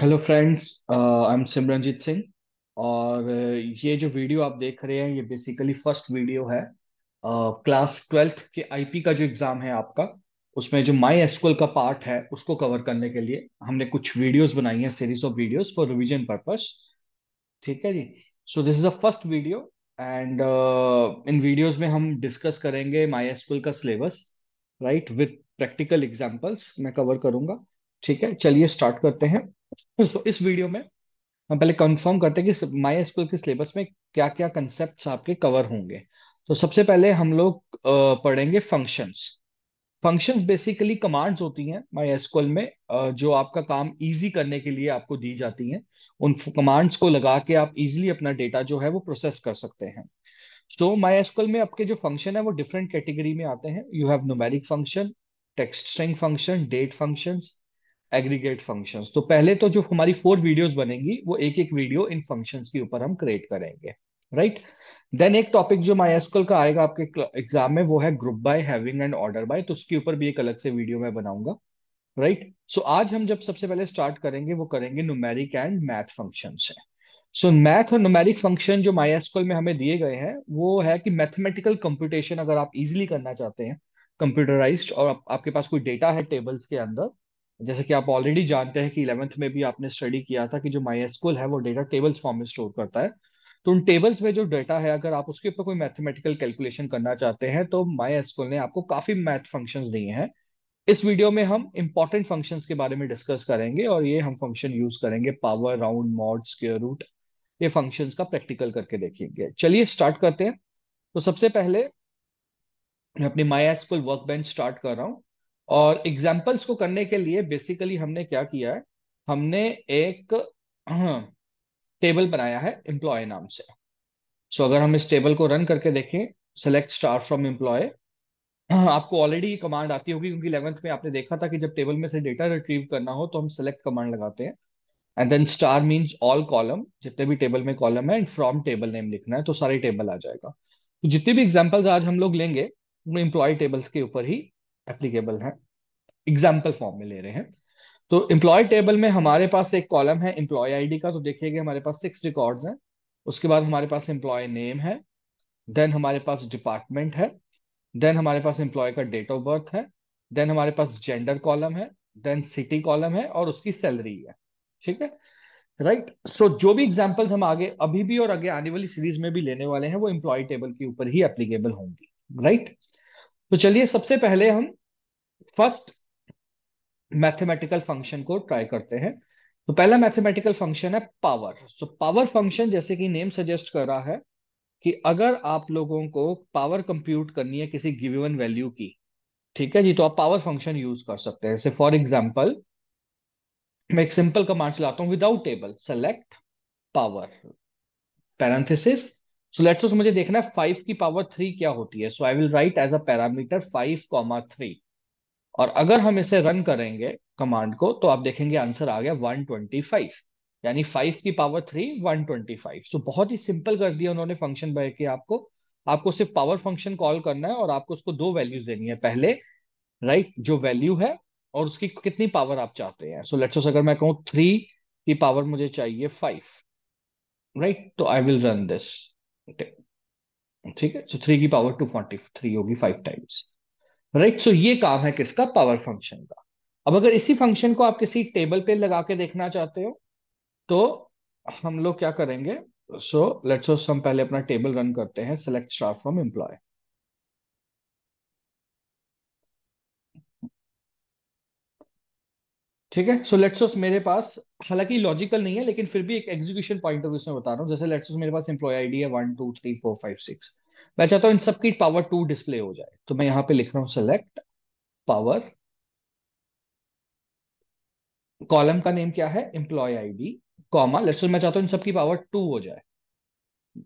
Hello friends I am Simranjeet Singh और uh, ये जो वीडियो आप देख रहे हैं ये बेसिकली फर्स्ट वीडियो है क्लास uh, ट्वेल्थ के आईपी का जो एग्ज़ाम है आपका उसमें जो माई एस्कूल का पार्ट है उसको कवर करने के लिए हमने कुछ वीडियोस बनाई हैं series of videos for revision purpose ठीक है जी so this is the first video and इन वीडियोज में हम डिस्कस करेंगे माई स्कूल का syllabus right with practical examples मैं कवर करूंगा ठीक है चलिए स्टार्ट करते हैं तो इस वीडियो में हम पहले कंफर्म करते हैं कि माई स्कूल के सिलेबस में क्या क्या कंसेप्ट आपके कवर होंगे तो सबसे पहले हम लोग पढ़ेंगे फंक्शंस फंक्शंस बेसिकली कमांड्स होती हैं माई स्कूल में जो आपका काम इजी करने के लिए आपको दी जाती हैं उन कमांड्स को लगा के आप इजीली अपना डेटा जो है वो प्रोसेस कर सकते हैं तो माई स्कूल में आपके जो फंक्शन है वो डिफरेंट कैटेगरी में आते हैं you have numeric function text string function date functions aggregate function तो पहले तो जो हमारी फोर वीडियो बनेगी वो एक एक वीडियो इन फंक्शन के ऊपर हम क्रिएट करेंगे राइट right? देन एक टॉपिक जो माइस्कल का आएगा आपके एग्जाम में वो है group by having and order by तो उसके ऊपर भी एक अलग से वीडियो मैं बनाऊंगा राइट right? सो so, आज हम जब सबसे पहले स्टार्ट करेंगे वो करेंगे न्यूमेरिक एंड मैथ फंक्शन से सो मैथ और न्यूमेरिक फंक्शन जो माइस्कल में हमें दिए गए हैं वो है कि मैथमेटिकल कंप्यूटेशन अगर आप इजिली करना चाहते हैं कंप्यूटराइज और आप, आपके पास कोई डेटा है टेबल्स के अंदर जैसे कि आप ऑलरेडी जानते हैं कि इलेवेंथ में भी आपने स्टडी किया था कि जो माइस्कुल है वो डेटा टेबल्स फॉर्म में स्टोर करता है तो उन टेबल्स में जो डेटा है अगर आप उसके ऊपर कोई मैथमेटिकल कैलकुलेशन करना चाहते हैं तो माइस्कुल ने आपको काफी मैथ फंक्शन दिए हैं इस वीडियो में हम इंपॉर्टेंट फंक्शंस के बारे में डिस्कस करेंगे और ये हम फंक्शन यूज करेंगे power round mod square root ये फंक्शंस का प्रैक्टिकल करके देखेंगे चलिए स्टार्ट करते हैं तो सबसे पहले मैं अपनी MySQL workbench start कर रहा हूँ और एग्जाम्पल्स को करने के लिए बेसिकली हमने क्या किया है हमने एक टेबल हाँ, बनाया है एम्प्लॉय नाम से सो so, अगर हम इस टेबल को रन करके देखें सेलेक्ट स्टार फ्रॉम एम्प्लॉय आपको ऑलरेडी कमांड आती होगी क्योंकि इलेवंथ में आपने देखा था कि जब टेबल में से डेटा रिट्रीव करना हो तो हम सेलेक्ट कमांड लगाते हैं and then star means all column जितने भी टेबल में कॉलम है एंड फ्रॉम टेबल नेम लिखना है तो सारे टेबल आ जाएगा तो जितने भी एग्जाम्पल्स आज हम लोग लेंगे एम्प्लॉय टेबल्स के ऊपर ही एप्लीकेबल है एग्जाम्पल फॉर्म में ले रहे हैं तो एम्प्लॉय टेबल में हमारे पास एक कॉलम है एम्प्लॉय आईडी का तो देखिएगा हमारे पास सिक्स रिकॉर्ड्स हैं उसके बाद हमारे पास एम्प्लॉय नेम है देन हमारे पास डिपार्टमेंट है देन हमारे पास एम्प्लॉय का डेट ऑफ बर्थ है देन हमारे पास जेंडर कॉलम है देन सिटी कॉलम है और उसकी सैलरी है ठीक है राइट right? सो so, जो भी एग्जाम्पल्स हम आगे अभी भी और आगे आने वाली सीरीज में भी लेने वाले हैं वो एम्प्लॉय टेबल के ऊपर ही एप्लीकेबल होंगी राइट right? तो चलिए सबसे पहले हम फर्स्ट मैथमेटिकल फंक्शन को ट्राई करते हैं तो पहला मैथमेटिकल फंक्शन है पावर सो पावर फंक्शन जैसे कि नेम सजेस्ट कर रहा है कि अगर आप लोगों को पावर कंप्यूट करनी है किसी गिवन वैल्यू की ठीक है जी तो आप पावर फंक्शन यूज कर सकते हैं जैसे फॉर एग्जाम्पल मैं एक सिंपल कमांड चलाता हूं without table select power parenthesis so let's so मुझे देखना है फाइव की पावर थ्री क्या होती है so I will write as a parameter five comma three और अगर हम इसे रन करेंगे कमांड को तो आप देखेंगे आंसर आ गया वन ट्वेंटी फाइव यानी फाइव की power three one twenty five so बहुत ही सिंपल कर दिया उन्होंने फंक्शन भर के आपको आपको सिर्फ पावर फंक्शन कॉल करना है और आपको उसको दो वैल्यूज देनी है पहले राइट right, जो वैल्यू है और उसकी कितनी पावर आप चाहते हैं सो लेट्स अगर मैं कहूँ थ्री की पावर मुझे चाहिए फाइव राइट right? तो आई विल रन दिस ठीक है सो थ्री की पावर टू फोर्टी थ्री होगी फाइव टाइम्स राइट सो ये काम है किसका पावर फंक्शन का अब अगर इसी फंक्शन को आप किसी टेबल पे लगा के देखना चाहते हो तो हम लोग क्या करेंगे सो लेट्स हम पहले अपना टेबल रन करते हैं सिलेक्ट स्टार फ्रॉम एम्प्लॉय ठीक है सो लेट्स सपोज मेरे पास हालांकि लॉजिकल नहीं है लेकिन फिर भी एक एग्जीक्यूशन पॉइंट ऑफ व्यू से बता रहा हूँ जैसे लेट्स सपोज मेरे पास एम्प्लॉय आईडी है one two three four five six मैं चाहता हूँ इन सबकी पावर टू डिस्प्ले हो जाए तो मैं यहाँ पे लिख रहा हूँ सेलेक्ट पावर कॉलम का नेम क्या है एम्प्लॉय आईडी कॉमा लेट्स मैं चाहता हूँ इन सबकी पावर टू हो जाए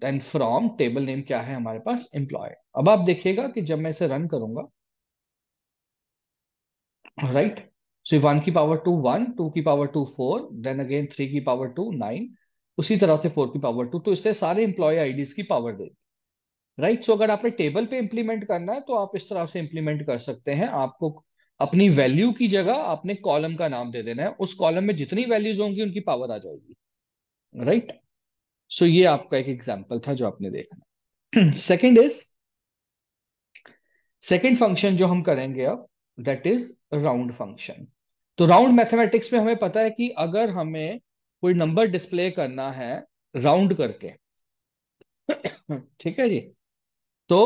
देन फ्रॉम टेबल नेम क्या है हमारे पास एम्प्लॉय अब आप देखिएगा कि जब मैं इसे रन करूंगा राइट right? So वन की पावर टू वन टू की power two four then again three की पावर टू नाइन उसी तरह से फोर की पावर टू तो इससे सारे इंप्लॉय आईडीज की पावर देगी राइट right? सो so, अगर आपने टेबल पे इंप्लीमेंट करना है तो आप इस तरह से इंप्लीमेंट कर सकते हैं आपको अपनी वैल्यू की जगह आपने कॉलम का नाम दे देना है उस कॉलम में जितनी वैल्यूज होंगी उनकी पावर आ जाएगी राइट right? सो so, ये आपका एक एग्जाम्पल था जो आपने देखना सेकेंड इज सेकेंड फंक्शन जो हम करेंगे अब दैट इज राउंड फंक्शन तो राउंड मैथमेटिक्स में हमें पता है कि अगर हमें कोई नंबर डिस्प्ले करना है राउंड करके ठीक है जी तो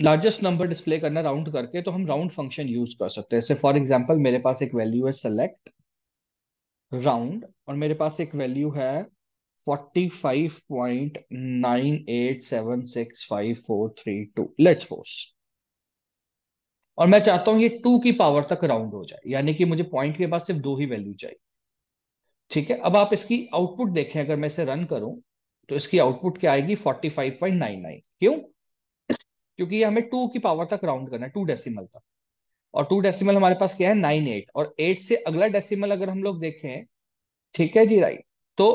लार्जेस्ट नंबर डिस्प्ले करना राउंड करके तो हम राउंड फंक्शन यूज कर सकते हैं जैसे फॉर एग्जांपल मेरे पास एक वैल्यू है सेलेक्ट राउंड और मेरे पास एक वैल्यू है टू लेट्स फोर्स और मैं चाहता हूं ये टू की पावर तक राउंड हो जाए यानी कि मुझे पॉइंट के बाद सिर्फ दो ही वैल्यू चाहिए ठीक है अब आप इसकी आउटपुट देखें अगर मैं इसे रन करूं तो इसकी आउटपुट क्या आएगी 45.99 क्यों क्योंकि ये हमें टू की पावर तक राउंड करना है टू डेसिमल तक और टू डेसिमल हमारे पास क्या है नाइन एट और एट से अगला डेसिमल अगर हम लोग देखें ठीक है जी राइट तो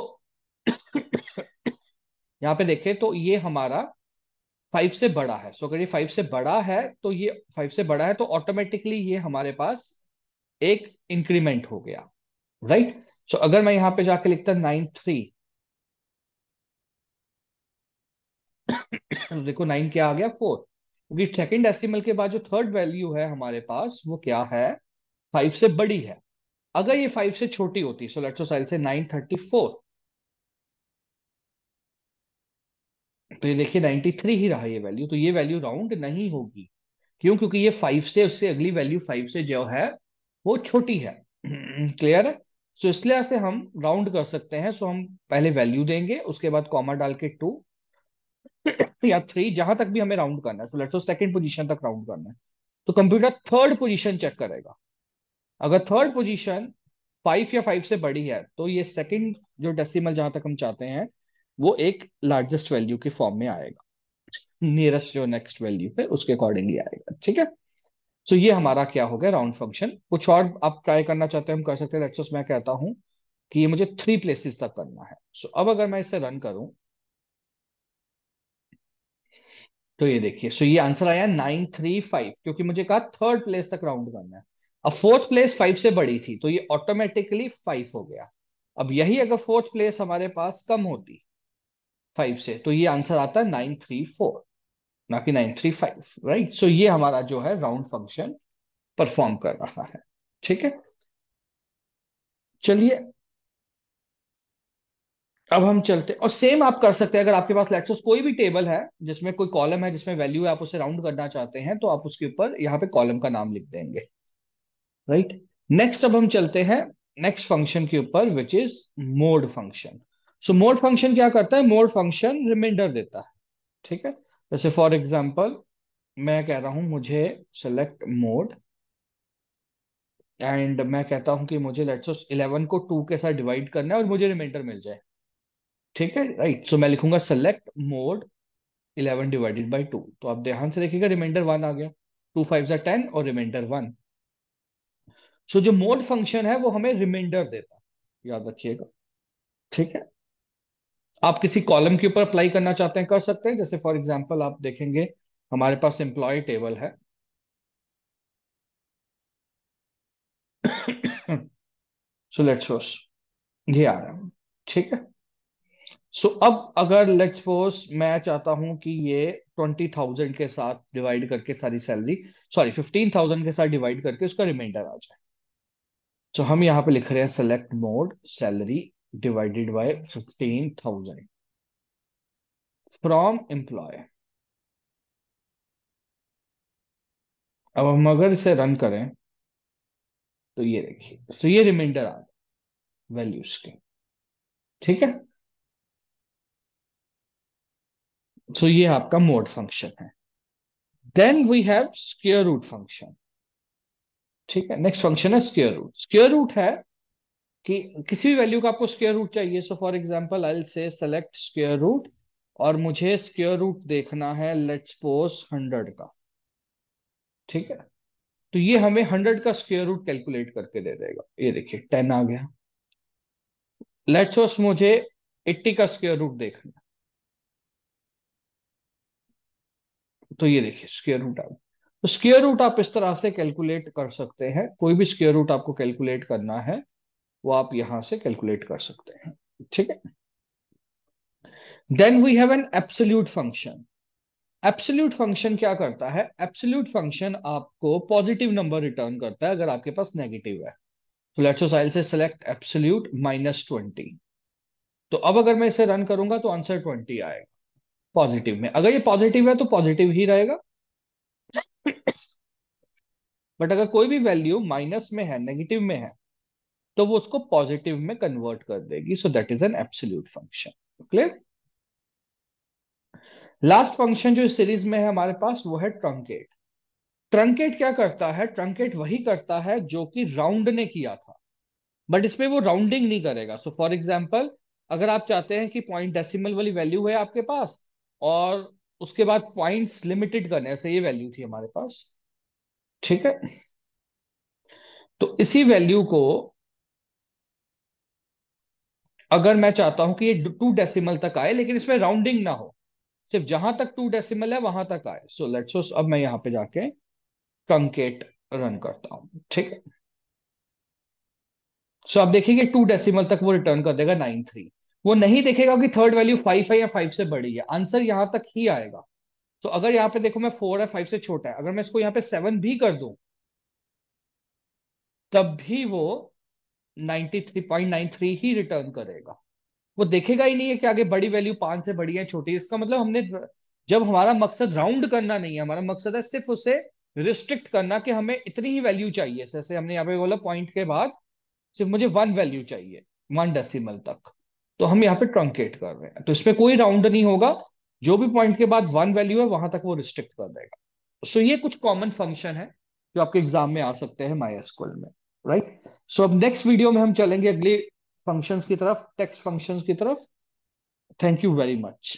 यहाँ पे देखें तो ये हमारा फाइव से बड़ा है सो अगर ये फाइव से बड़ा है तो ये फाइव से बड़ा है तो ऑटोमेटिकली ये हमारे पास एक इंक्रीमेंट हो गया राइट right? सो so अगर मैं यहां पे जाके लिखता नाइन थ्री तो देखो नाइन क्या आ गया फोर क्योंकि सेकेंड डेसिमल के बाद जो थर्ड वैल्यू है हमारे पास वो क्या है फाइव से बड़ी है अगर ये फाइव से छोटी होती so let's say nine thirty four तो ये देखिए 93 ही रहा ये वैल्यू तो ये वैल्यू राउंड नहीं होगी क्यों क्योंकि ये फाइव से उससे अगली वैल्यू फाइव से जो है वो छोटी है क्लियर है सो इसलिए से हम राउंड कर सकते हैं सो हम पहले वैल्यू देंगे उसके बाद कॉमा डाल के टू या थ्री जहां तक भी हमें राउंड करना है सो लेट्स सेकंड पोजीशन तक राउंड करना है तो कंप्यूटर थर्ड पोजीशन चेक करेगा अगर थर्ड पोजीशन फाइव या फाइव से बड़ी है तो ये सेकंड जो डेसिमल जहां तक हम चाहते हैं वो एक लार्जेस्ट वैल्यू के फॉर्म में आएगा नियरेस्ट जो नेक्स्ट वैल्यू है उसके अकॉर्डिंगली आएगा ठीक है सो so, ये हमारा क्या हो गया राउंड फंक्शन कुछ और आप ट्राई करना चाहते हैं हम कर सकते हैं मैं कहता हूं कि ये मुझे थ्री प्लेसेस तक करना है सो so, अब अगर मैं इसे रन करूं तो ये देखिए सो so, ये आंसर आया नाइन थ्री फाइव क्योंकि मुझे कहा थर्ड प्लेस तक राउंड करना है अब फोर्थ प्लेस फाइव से बड़ी थी तो ये ऑटोमेटिकली फाइव हो गया अब यही अगर फोर्थ प्लेस हमारे पास कम होती फाइव से तो ये आंसर आता है नाइन थ्री फोर ना कि nine three five right so ये हमारा जो है राउंड फंक्शन परफॉर्म कर रहा है ठीक है चलिए अब हम चलते और सेम आप कर सकते हैं अगर आपके पास लेक्सस कोई भी टेबल है जिसमें कोई कॉलम है जिसमें वैल्यू है आप उसे राउंड करना चाहते हैं तो आप उसके ऊपर यहाँ पे कॉलम का नाम लिख देंगे राइट नेक्स्ट अब हम चलते हैं नेक्स्ट फंक्शन के ऊपर which is mod function so mod function क्या करता है मोड फंक्शन रिमाइंडर देता है ठीक है जैसे फॉर एग्जाम्पल मैं कह रहा हूं मुझे सेलेक्ट मोड एंड मैं कहता हूं कि मुझे लेट्स इलेवन को टू के साथ डिवाइड करना है और मुझे रिमाइंडर मिल जाए ठीक है राइट सो मैं लिखूंगा select mod eleven divided by two तो आप ध्यान से देखिएगा रिमाइंडर वन आ गया टू फाइव सा टेन और रिमाइंडर वन सो जो मोड फंक्शन है वो हमें रिमाइंडर देता है याद रखिएगा ठीक है आप किसी कॉलम के ऊपर अप्लाई करना चाहते हैं कर सकते हैं जैसे फॉर एग्जाम्पल आप देखेंगे हमारे पास एम्प्लॉय टेबल है सो लेट्स सपोज ये आ रहा हूं ठीक है सो so, अब अगर लेट्स सपोज मैं चाहता हूं कि ये ट्वेंटी थाउजेंड के साथ डिवाइड करके सारी सैलरी सॉरी फिफ्टीन थाउजेंड के साथ डिवाइड करके उसका रिमाइंडर आ जाए तो so, हम यहाँ पे लिख रहे हैं select mod salary divided by 15,000 from employer. अब हम अगर इसे रन करें तो ये देखिए सो ये रिमाइंडर आ गया वैल्यूज के ठीक है सो ये आपका मोड फंक्शन है then we have square root function ठीक है नेक्स्ट फंक्शन है स्क्र रूट स्क्र रूट है कि किसी भी वैल्यू का आपको स्क्वेयर रूट चाहिए सो फॉर एग्जांपल आई से सेलेक्ट स्क्वेयर रूट और मुझे स्क्वेयर रूट देखना है लेट्स सपोज हंड्रेड का ठीक है तो ये हमें हंड्रेड का स्क्वेयर रूट कैलकुलेट करके दे देगा ये देखिए टेन आ गया लेट्स सपोज मुझे एट्टी का स्क्वेयर रूट देखना तो ये देखिए स्क्वेयर रूट आ गया तो स्क्वेयर रूट आप इस तरह से कैलकुलेट कर सकते हैं कोई भी स्क्वेयर रूट आपको कैलकुलेट करना है वो आप यहां से कैलकुलेट कर सकते हैं ठीक है then we have an absolute function absolute function क्या करता है एप्सोल्यूट फंक्शन आपको पॉजिटिव नंबर रिटर्न करता है अगर आपके पास नेगेटिव है तो let's say select absolute minus twenty तो अब अगर मैं इसे रन करूंगा तो आंसर ट्वेंटी आएगा पॉजिटिव में अगर ये पॉजिटिव है तो पॉजिटिव ही रहेगा बट अगर कोई भी वैल्यू माइनस में है नेगेटिव में है तो वो उसको पॉजिटिव में कन्वर्ट कर देगी so that is an absolute function clear last function जो इस सीरीज में है हमारे पास वो है ट्रंकेट ट्रंकेट क्या करता है ट्रंकेट वही करता है जो कि राउंड ने किया था बट इसमें वो राउंडिंग नहीं करेगा सो फॉर एग्जाम्पल अगर आप चाहते हैं कि पॉइंट डेसिमल वाली वैल्यू है आपके पास और उसके बाद पॉइंट्स लिमिटेड करने ऐसे ये वैल्यू थी हमारे पास ठीक है तो इसी वैल्यू को अगर मैं चाहता हूं कि ये टू डेसिमल तक आए लेकिन इसमें राउंडिंग ना हो सिर्फ जहां तक टू डेसिमल है वहां तक आए सो लेट्स अब मैं यहां पे जाके कंकेट रन करता हूं ठीक है सो आप देखेंगे टू डेसिमल तक वो रिटर्न कर देगा नाइन थ्री वो नहीं देखेगा कि थर्ड वैल्यू फाइव है या फाइव से बड़ी है आंसर यहां तक ही आएगा सो so, अगर यहां पे देखो मैं फोर है फाइव से छोटा है अगर मैं इसको यहां पे सेवन भी कर दू तब भी वो 93.93 ही रिटर्न करेगा वो देखेगा ही नहीं है कि आगे बड़ी वैल्यू पांच से बड़ी है छोटी इसका मतलब हमने जब हमारा मकसद राउंड करना नहीं है हमारा मकसद है सिर्फ उसे रिस्ट्रिक्ट करना कि हमें इतनी ही वैल्यू चाहिए जैसे हमने यहाँ पे बोला पॉइंट के बाद सिर्फ मुझे वन वैल्यू चाहिए वन डेसिमल तक तो हम यहाँ पे ट्रंकेट कर रहे हैं तो इसमें कोई राउंड नहीं होगा जो भी पॉइंट के बाद वन वैल्यू है वहां तक वो रिस्ट्रिक्ट कर देगा सो तो so ये कुछ कॉमन फंक्शन है जो आपके एग्जाम में आ सकते हैं माई में राइट सो अब नेक्स्ट वीडियो में हम चलेंगे अगले फंक्शंस की तरफ टेक्स्ट फंक्शंस की तरफ थैंक यू वेरी मच